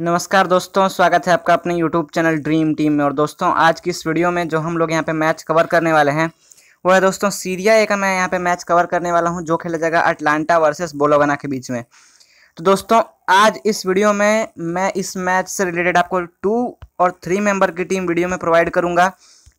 नमस्कार दोस्तों स्वागत है आपका अपने यूट्यूब चैनल ड्रीम टीम में और दोस्तों आज की इस वीडियो में जो हम लोग यहाँ पे मैच कवर करने वाले हैं वो है दोस्तों सीरिया ए का मैं यहाँ पे मैच कवर करने वाला हूँ जो खेला जाएगा अटलांटा वर्सेस बोलोगना के बीच में तो दोस्तों आज इस वीडियो में मैं इस मैच से रिलेटेड आपको टू और थ्री मेम्बर की टीम वीडियो में प्रोवाइड करूँगा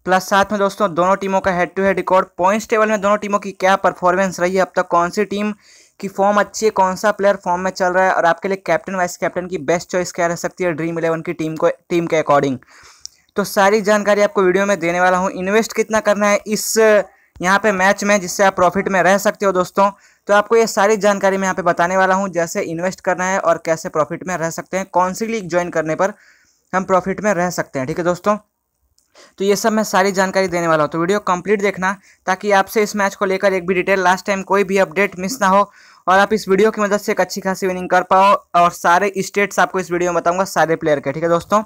प्लस साथ में दोस्तों दोनों टीमों का head to head record points table में दोनों टीमों की क्या परफॉर्मेंस रही है अब तक कौन सी टीम कि फॉर्म अच्छी है कौन सा प्लेयर फॉर्म में चल रहा है और आपके लिए कैप्टन वाइस कैप्टन की बेस्ट चॉइस क्या रह सकती है ड्रीम इलेवन की टीम को टीम के अकॉर्डिंग तो सारी जानकारी आपको वीडियो में देने वाला हूँ इन्वेस्ट कितना करना है इस यहाँ पे मैच में जिससे आप प्रॉफिट में रह सकते हो दोस्तों तो आपको ये सारी जानकारी मैं यहाँ पे बताने वाला हूँ जैसे इन्वेस्ट करना है और कैसे प्रॉफिट में रह सकते हैं कौन सी लीग ज्वाइन करने पर हम प्रॉफिट में रह सकते हैं ठीक है दोस्तों तो ये सब मैं सारी जानकारी देने वाला हूँ तो वीडियो कंप्लीट देखना ताकि आपसे इस मैच को लेकर एक भी डिटेल लास्ट टाइम कोई भी अपडेट मिस ना हो और आप इस वीडियो की मदद से एक अच्छी खासी विनिंग कर पाओ और सारे स्टेट्स आपको इस वीडियो में बताऊंगा सारे प्लेयर के ठीक है दोस्तों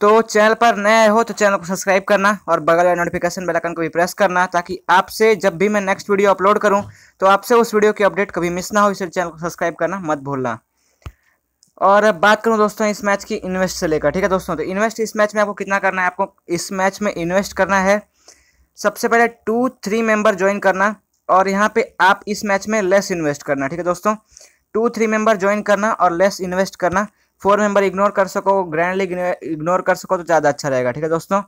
तो चैनल पर नए आए हो तो चैनल को सब्सक्राइब करना और बगल वाले नोटिफिकेशन बेल आइकन को भी प्रेस करना ताकि आपसे जब भी मैं नेक्स्ट वीडियो अपलोड करूँ तो आपसे उस वीडियो की अपडेट कभी मिस ना हो इसलिए चैनल को सब्सक्राइब करना मत भूलना और बात करूँ दोस्तों इस मैच की इन्वेस्ट से लेकर ठीक है दोस्तों तो इन्वेस्ट इस मैच में आपको कितना करना है आपको इस मैच में इन्वेस्ट करना है सबसे पहले टू थ्री मेंबर ज्वाइन करना और यहाँ पे आप इस मैच में लेस इन्वेस्ट करना ठीक है दोस्तों टू थ्री मेंबर ज्वाइन करना और लेस इन्वेस्ट करना फोर मेंबर इग्नोर कर सको ग्रैंड लीग इग्नोर कर सको तो ज़्यादा अच्छा रहेगा ठीक है दोस्तों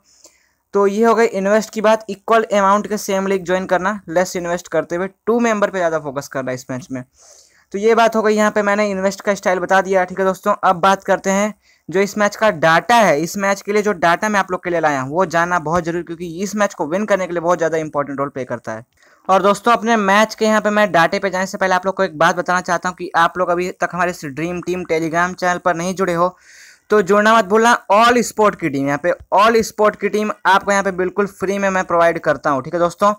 तो ये हो गई इन्वेस्ट की बात इक्वल अमाउंट के सेम लीग ज्वाइन करना लेस इन्वेस्ट करते हुए टू मेंबर पे ज़्यादा फोकस करना इस मैच में तो ये बात हो गई यहाँ पे मैंने इन्वेस्ट का स्टाइल बता दिया ठीक है दोस्तों अब बात करते हैं जो इस मैच का डाटा है इस मैच के लिए जो डाटा मैं आप लोग के लिए लाया हूँ वो जानना बहुत जरूरी क्योंकि इस मैच को विन करने के लिए बहुत ज़्यादा इंपॉर्टेंट रोल प्ले करता है और दोस्तों अपने मैच के यहाँ पे मैं डाटे पे जाने से पहले आप लोग को एक बात बताना चाहता हूँ कि आप लोग अभी तक हमारे इस ड्रीम टीम टेलीग्राम चैनल पर नहीं जुड़े हो तो जुड़ना मत भूलना ऑल स्पोर्ट की टीम यहाँ पे ऑल स्पोर्ट की टीम आपको यहाँ पे बिल्कुल फ्री में मैं प्रोवाइड करता हूँ ठीक है दोस्तों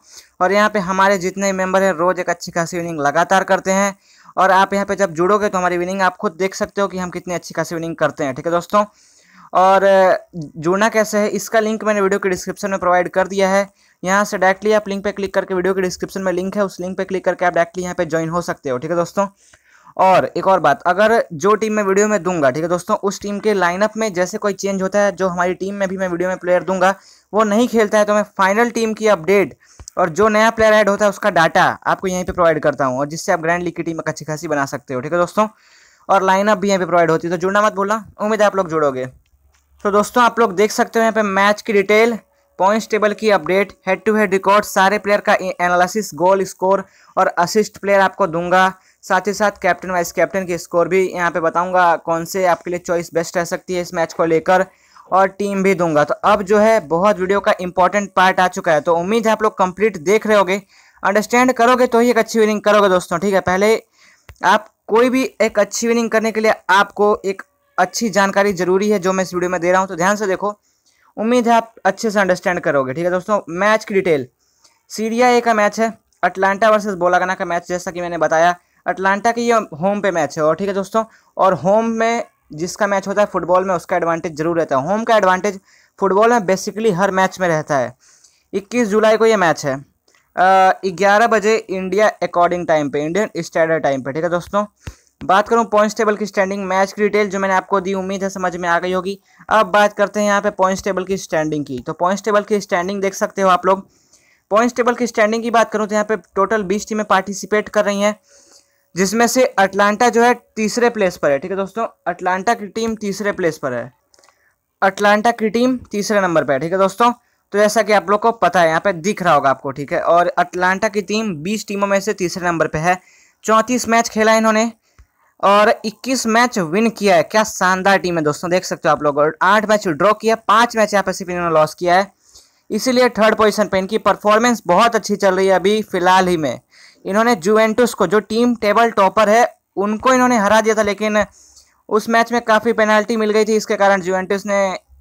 और यहाँ पे हमारे जितने मेंबर हैं रोज़ एक अच्छी खासी विनिंग लगातार करते हैं और आप यहाँ पे जब जुड़ोगे तो हमारी विनिंग आप खुद देख सकते हो कि हम कितनी अच्छी खासी विनिंग करते हैं ठीक है दोस्तों और जुड़ना कैसे है इसका लिंक मैंने वीडियो के डिस्क्रिप्शन में प्रोवाइड कर दिया है यहाँ से डायरेक्टली आप लिंक पे क्लिक करके वीडियो के डिस्क्रिप्शन में लिंक है उस लिंक पे क्लिक करके आप डायरेक्टली यहाँ पे ज्वाइन हो सकते हो ठीक है दोस्तों और एक और बात अगर जो टीम मैं वीडियो में दूंगा ठीक है दोस्तों उस टीम के लाइनअप में जैसे कोई चेंज होता है जो हमारी टीम में भी मैं वीडियो में प्लेयर दूंगा वो नहीं खेलता है तो मैं फाइनल टीम की अपडेट और जो नया प्लेयर ऐड होता है उसका डाटा आपको यहीं पे प्रोवाइड करता हूँ और जिससे आप ग्रैंड लीग की टीम अच्छी खासी बना सकते हो ठीक है दोस्तों और लाइनअप भी यहाँ पर प्रोवाइड होती है तो जुड़ना मत बोला उम्मीद है आप लोग जुड़ोगे तो दोस्तों आप लोग देख सकते हो यहाँ पे मैच की डिटेल पॉइंट्स टेबल की update head to head record सारे प्लेयर का एनालिसिस गोल स्कोर और असिस्ट प्लेयर आपको दूंगा साथ ही साथ कैप्टन वाइस कैप्टन के स्कोर भी यहाँ पे बताऊंगा कौन से आपके लिए चॉइस बेस्ट रह सकती है इस मैच को लेकर और टीम भी दूंगा तो अब जो है बहुत वीडियो का इंपॉर्टेंट पार्ट आ चुका है तो उम्मीद है आप लोग कंप्लीट देख रहे होगे अंडरस्टैंड करोगे तो ही एक अच्छी विनिंग करोगे दोस्तों ठीक है पहले आप कोई भी एक अच्छी विनिंग करने के लिए आपको एक अच्छी जानकारी जरूरी है जो मैं इस वीडियो में दे रहा हूँ तो ध्यान से देखो उम्मीद है आप अच्छे से अंडरस्टैंड करोगे ठीक है दोस्तों मैच की डिटेल सीरिया ए का मैच है अटलांटा वर्सेस बोलागना का मैच जैसा कि मैंने बताया अटलांटा की ये होम पे मैच है और ठीक है दोस्तों और होम में जिसका मैच होता है फुटबॉल में उसका एडवांटेज जरूर रहता है होम का एडवांटेज फुटबॉल में बेसिकली हर मैच में रहता है इक्कीस जुलाई को ये मैच है ग्यारह बजे इंडिया अकॉर्डिंग टाइम पर इंडियन स्टैंडर्ड टाइम पर ठीक है दोस्तों बात करूं पॉइंट्स टेबल की स्टैंडिंग मैच की डिटेल जो मैंने आपको दी उम्मीद है समझ में आ गई होगी अब बात करते हैं यहाँ पे पॉइंट्स टेबल की स्टैंडिंग की तो पॉइंट्स टेबल की स्टैंडिंग देख सकते हो आप लोग पॉइंट्स टेबल की स्टैंडिंग की बात करूँ तो यहाँ पे टोटल बीस टीमें पार्टिसिपेट कर रही हैं जिसमें से अटलांटा जो है तीसरे प्लेस पर है ठीक है दोस्तों अटलांटा की टीम तीसरे प्लेस पर है अटलांटा की टीम तीसरे नंबर पर है ठीक है दोस्तों तो जैसा कि आप लोग को पता है यहाँ पे दिख रहा होगा आपको ठीक है और अटलांटा की टीम बीस टीमों में से तीसरे नंबर पर है चौंतीस मैच खेला इन्होंने और 21 मैच विन किया है क्या शानदार टीम है दोस्तों देख सकते हो आप लोग आठ मैच ड्रॉ किया पांच मैच यहाँ पर सिर्फ इन्होंने लॉस किया है इसीलिए थर्ड पोजीशन पे इनकी परफॉर्मेंस बहुत अच्छी चल रही है अभी फिलहाल ही में इन्होंने जुवेंटस को जो टीम टेबल टॉपर है उनको इन्होंने हरा दिया था लेकिन उस मैच में काफ़ी पेनाल्टी मिल गई थी इसके कारण जुवेंटस ने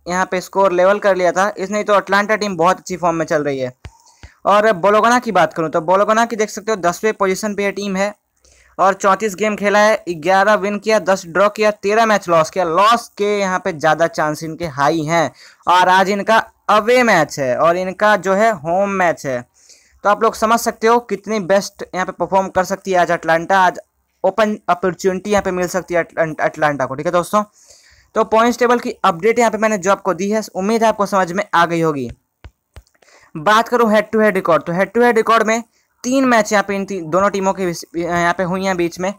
यहाँ पर स्कोर लेवल कर लिया था इसने तो अटलांटा टीम बहुत अच्छी फॉर्म में चल रही है और बोलोगना की बात करूँ तो बोलोगना की देख सकते हो दसवें पोजिशन पर यह टीम है और चौंतीस गेम खेला है ग्यारह विन किया दस ड्रॉ किया तेरह मैच लॉस किया लॉस के यहाँ पे ज़्यादा चांस इनके हाई हैं और आज इनका अवे मैच है और इनका जो है होम मैच है तो आप लोग समझ सकते हो कितनी बेस्ट यहाँ पे परफॉर्म कर सकती है आज अटलांटा आज ओपन अपॉर्चुनिटी यहाँ पे मिल सकती है अटलांटा को ठीक है दोस्तों तो पॉइंट्स टेबल की अपडेट यहाँ पे मैंने जो आपको दी है उम्मीद है आपको समझ में आ गई होगी बात करूँ हेड टू हेड रिकॉर्ड तो हेड टू हेड रिकॉर्ड में तीन मैच यहाँ पे इन तीन दोनों टीमों के यहाँ पे हुई हैं बीच में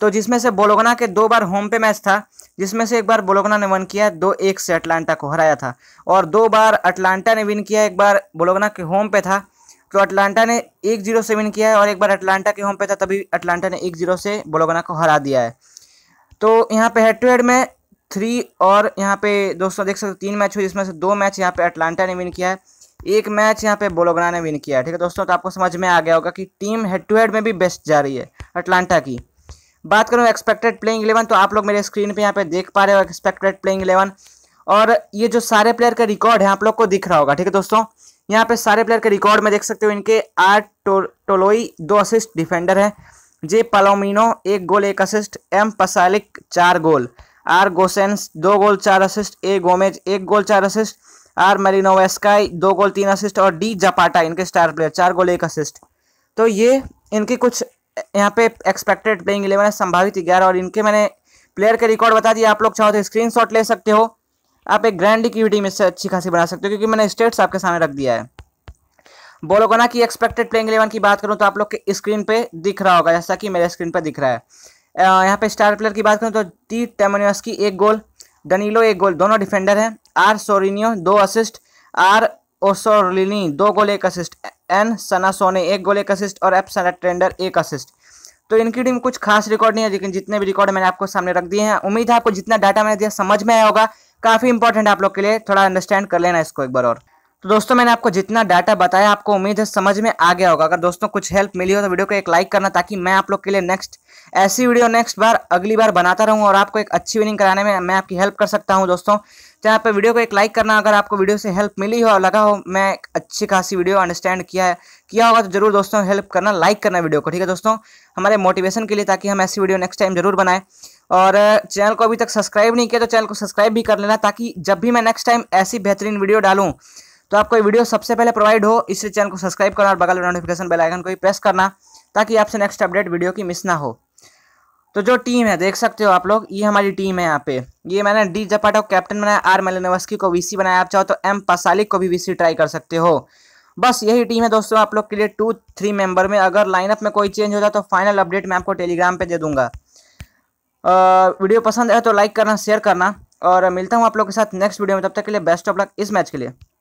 तो जिसमें से बोलोगना के दो बार होम पे मैच था जिसमें से एक बार बोलोगना ने वन किया दो एक से अटलांटा को हराया था और दो बार अटलांटा ने विन किया एक बार बोलोगना के होम पे था तो अटलांटा ने एक जीरो से विन किया है और एक बार अटलांटा के होम पे था तभी अटलांटा ने एक जीरो से बोलोगना को हरा दिया है तो यहाँ पे हेड टू हेड में थ्री और यहाँ पे दोस्तों देख सकते हो तीन मैच हुए जिसमें से दो मैच यहाँ पे अटलांटा ने विन किया है एक मैच यहाँ पे बोलोग्रा ने विन किया ठीक है दोस्तों तो आपको समझ में आ गया होगा कि टीम हेड टू हेड में भी बेस्ट जा रही है अटलांटा की बात करूँ एक्सपेक्टेड प्लेइंग इलेवन तो आप लोग मेरे स्क्रीन पर यहाँ पे देख पा रहे हो एक्सपेक्टेड प्लेइंग इलेवन और ये जो सारे प्लेयर का रिकॉर्ड है आप लोग को दिख रहा होगा ठीक है दोस्तों यहाँ पे सारे प्लेयर के रिकॉर्ड में देख सकते हो इनके आठ टो, टोलोई दो असिस्ट डिफेंडर हैं जे पलोमिनो एक गोल एक असिस्ट एम पसालिक चार गोल आर गोसेंस दो गोल चार असिस्ट ए गोमेज एक गोल चार असिस्ट आर मेरिनो एस्काई दो गोल तीन असिस्ट और डी जपाटा इनके स्टार प्लेयर चार गोल एक असिस्ट तो ये इनकी कुछ यहाँ पे एक्सपेक्टेड प्लेइंग इलेवन है संभावित ग्यारह और इनके मैंने प्लेयर के रिकॉर्ड बता दिए आप लोग चाहो तो स्क्रीन ले सकते हो आप एक ग्रैंड की टीम इससे अच्छी खासी बना सकते हो क्योंकि मैंने स्टेट्स आपके सामने रख दिया है बोलोगोना की एक्सपेक्टेड प्लेइंग इलेवन की बात करूँ तो आप लोग के स्क्रीन पर दिख रहा होगा जैसा कि मेरे स्क्रीन पर दिख रहा है यहाँ पे स्टार प्लेयर की बात करूँ तो टी टेमोनियस की एक गोल डनीलो एक गोल दोनों डिफेंडर हैं आर सोरिनियो दो असिस्ट आर ओसोरिनी दो गोल एक असिस्ट एन सना सोने एक गोल एक असिस्ट और एफ सना ट्रेंडर एक असिस्ट तो इनकी टीम कुछ खास रिकॉर्ड नहीं है लेकिन जितने भी रिकॉर्ड मैंने आपको सामने रख दिए हैं उम्मीद है आपको जितना डाटा मैंने दिया समझ में आया होगा काफ़ी इंपॉर्टेंट आप लोग के लिए थोड़ा अंडरस्टैंड कर लेना इसको एक बार और तो दोस्तों मैंने आपको जितना डाटा बताया आपको उम्मीद है समझ में आ गया होगा अगर दोस्तों कुछ हेल्प मिली हो तो वीडियो को एक लाइक करना ताकि मैं आप लोग के लिए नेक्स्ट ऐसी वीडियो नेक्स्ट बार अगली बार बनाता रहूँ और आपको एक अच्छी विनिंग कराने में मैं आपकी हेल्प कर सकता हूँ दोस्तों जहाँ पे वीडियो को एक लाइक करना अगर आपको वीडियो से हेल्प मिली हो और लगा हो मैं अच्छी खासी वीडियो अंडरस्टैंड किया है किया होगा तो जरूर दोस्तों हेल्प करना लाइक करना वीडियो को ठीक है दोस्तों हमारे मोटिवेशन के लिए ताकि हम ऐसी वीडियो नेक्स्ट टाइम जरूर बनाएं और चैनल को अभी तक सब्सक्राइब नहीं किया तो चैनल को सब्सक्राइब भी कर लेना ताकि जब भी मैं नेक्स्ट टाइम ऐसी बेहतरीन वीडियो डालूँ तो आपको वीडियो सबसे पहले प्रोवाइड हो इसलिए चैनल को सब्सक्राइब करना और बगल नोटिफिकेशन बेल को भी प्रेस करना ताकि आपसे नेक्स्ट अपडेट वीडियो की मिस ना हो तो जो टीम है देख सकते हो आप लोग ये हमारी टीम है यहाँ पे ये मैंने डी जपाटा को कैप्टन बनाया आर नवस्की को वीसी बनाया आप चाहो तो एम पसालिक को भी वीसी ट्राई कर सकते हो बस यही टीम है दोस्तों आप लोग के लिए टू थ्री मेंबर में अगर लाइनअप में कोई चेंज होता तो फाइनल अपडेट मैं आपको टेलीग्राम पर दे दूंगा आ, वीडियो पसंद है तो लाइक करना शेयर करना और मिलता हूँ आप लोग के साथ नेक्स्ट वीडियो में तब तक के लिए बेस्ट ऑफ लक इस मैच के लिए